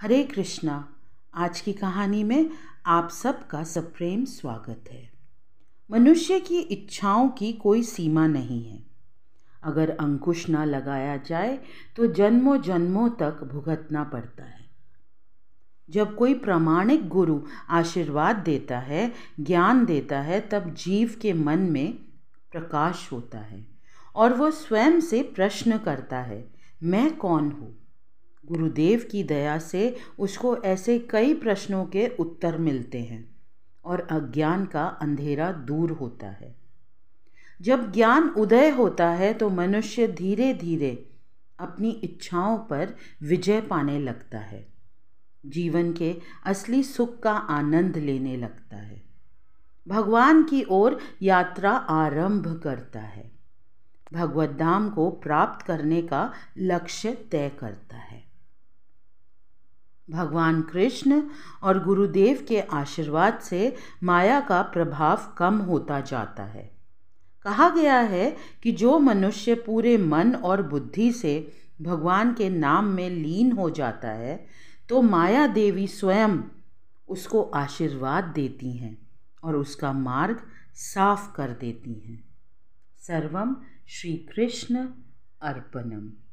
हरे कृष्णा आज की कहानी में आप सबका सप्रेम स्वागत है मनुष्य की इच्छाओं की कोई सीमा नहीं है अगर अंकुश ना लगाया जाए तो जन्मों जन्मों तक भुगतना पड़ता है जब कोई प्रामाणिक गुरु आशीर्वाद देता है ज्ञान देता है तब जीव के मन में प्रकाश होता है और वह स्वयं से प्रश्न करता है मैं कौन हूँ गुरुदेव की दया से उसको ऐसे कई प्रश्नों के उत्तर मिलते हैं और अज्ञान का अंधेरा दूर होता है जब ज्ञान उदय होता है तो मनुष्य धीरे धीरे अपनी इच्छाओं पर विजय पाने लगता है जीवन के असली सुख का आनंद लेने लगता है भगवान की ओर यात्रा आरंभ करता है भगवत धाम को प्राप्त करने का लक्ष्य तय करता है भगवान कृष्ण और गुरुदेव के आशीर्वाद से माया का प्रभाव कम होता जाता है कहा गया है कि जो मनुष्य पूरे मन और बुद्धि से भगवान के नाम में लीन हो जाता है तो माया देवी स्वयं उसको आशीर्वाद देती हैं और उसका मार्ग साफ कर देती हैं सर्वम श्री कृष्ण अर्पणम